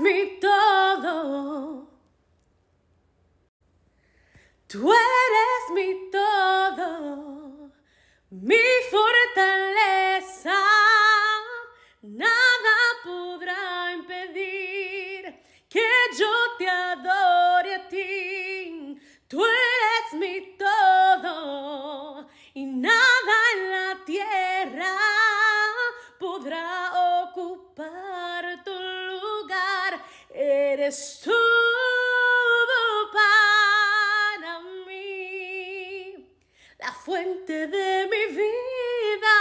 mi todo. Tú eres mi todo, mi fortaleza. Nada podrá impedir que yo te adore a ti. Tú eres mi todo y nada en la tierra podrá ocupar eres todo para mí, la fuente de mi vida,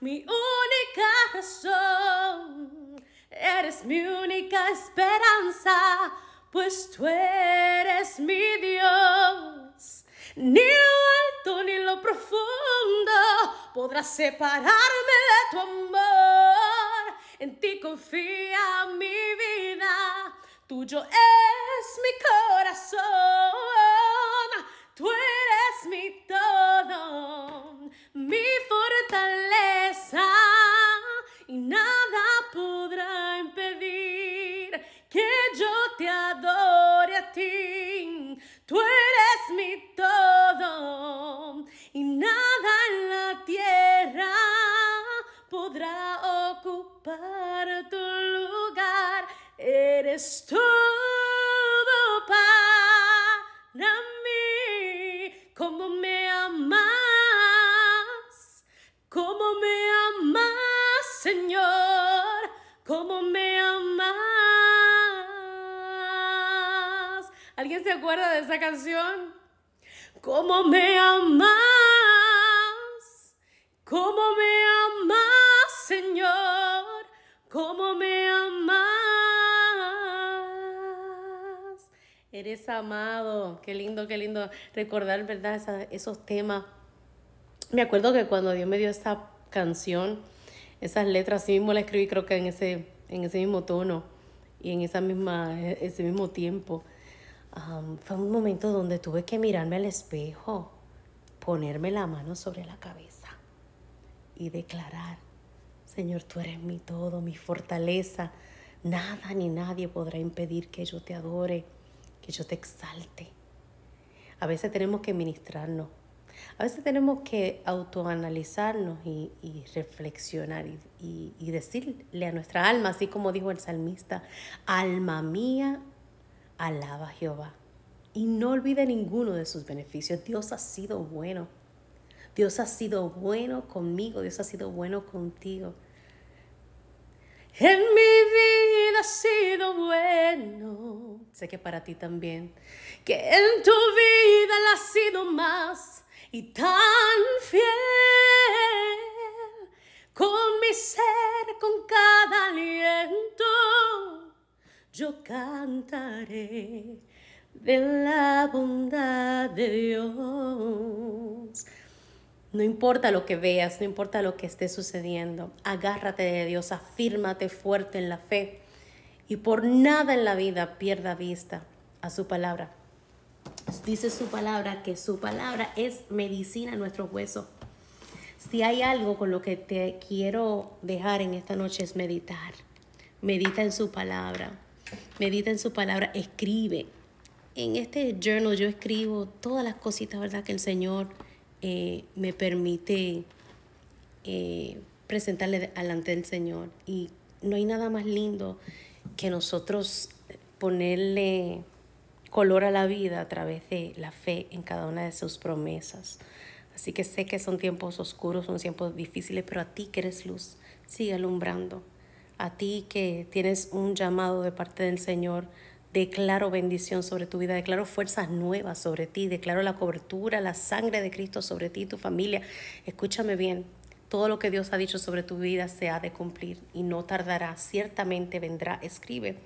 mi única razón. Eres mi única esperanza, pues tú eres mi Dios. Ni lo alto ni lo profundo podrá separarme de tu amor. En ti confía mi vida tuyo es mi corazón, tú eres mi todo, mi fortaleza, y nada podrá impedir que yo te adore a ti, tú eres mi todo, y nada en la tierra podrá ocupar tu es todo para mí. Como me amas, como me amas, Señor, como me amas. ¿Alguien se acuerda de esa canción? Como me amas, como me amas, Señor, como me amas. Eres amado. Qué lindo, qué lindo recordar, ¿verdad? esos temas. Me acuerdo que cuando Dios me dio esa canción, esas letras, sí mismo la escribí, creo que en ese, en ese mismo tono y en esa misma, e, ese mismo tiempo. fue un momento donde tuve que mirarme al espejo, ponerme la mano sobre la cabeza y declarar, Señor, tú eres mi todo, mi fortaleza. Nada ni nadie podrá impedir que yo te adore que yo te exalte. A veces tenemos que ministrarnos, a veces tenemos que autoanalizarnos y, reflexionar y, y decirle a nuestra alma, así como dijo el salmista, alma mía, alaba a Jehová. Y no olvide ninguno de sus beneficios. Dios ha sido bueno. Dios ha sido bueno conmigo. Dios ha sido bueno contigo. En mi vida ha sido bueno sé que para ti también, que en tu vida él ha sido más y tan fiel con mi ser, con cada aliento, yo cantaré de la bondad de Dios. No importa lo que veas, no importa lo que esté sucediendo, agárrate de Dios, afírmate fuerte en la fe y por nada en la vida pierda vista a su palabra. Dice su palabra que su palabra es medicina a nuestros huesos. Si hay algo con lo que te quiero dejar en esta noche es meditar. Medita en su palabra. Medita en su palabra. Escribe. En este journal yo escribo todas las cositas, ¿verdad? Que el Señor eh, me permite eh, presentarle delante del Señor. Y no hay nada más lindo que nosotros ponerle color a la vida a través de la fe en cada una de sus promesas. Así que sé que son tiempos oscuros, son tiempos difíciles, pero a ti que eres luz, sigue alumbrando. A ti que tienes un llamado de parte del Señor, declaro bendición sobre tu vida, declaro fuerzas nuevas sobre ti, declaro la cobertura, la sangre de Cristo sobre ti y tu familia. Escúchame bien, todo lo que Dios ha dicho sobre tu vida se ha de cumplir y no tardará, ciertamente vendrá, escribe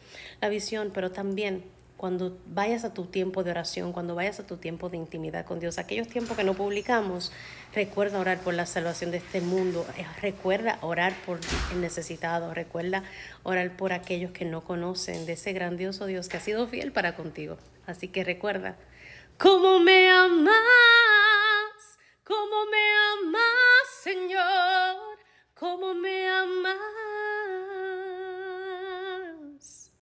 la visión, pero también cuando vayas a tu tiempo de oración, cuando vayas a tu tiempo de intimidad con Dios, aquellos tiempos que no publicamos, recuerda orar por la salvación de este mundo, eh, recuerda orar por el necesitado, recuerda orar por aquellos que no conocen de ese grandioso Dios que ha sido fiel para contigo. Así que recuerda, ¿cómo me amas?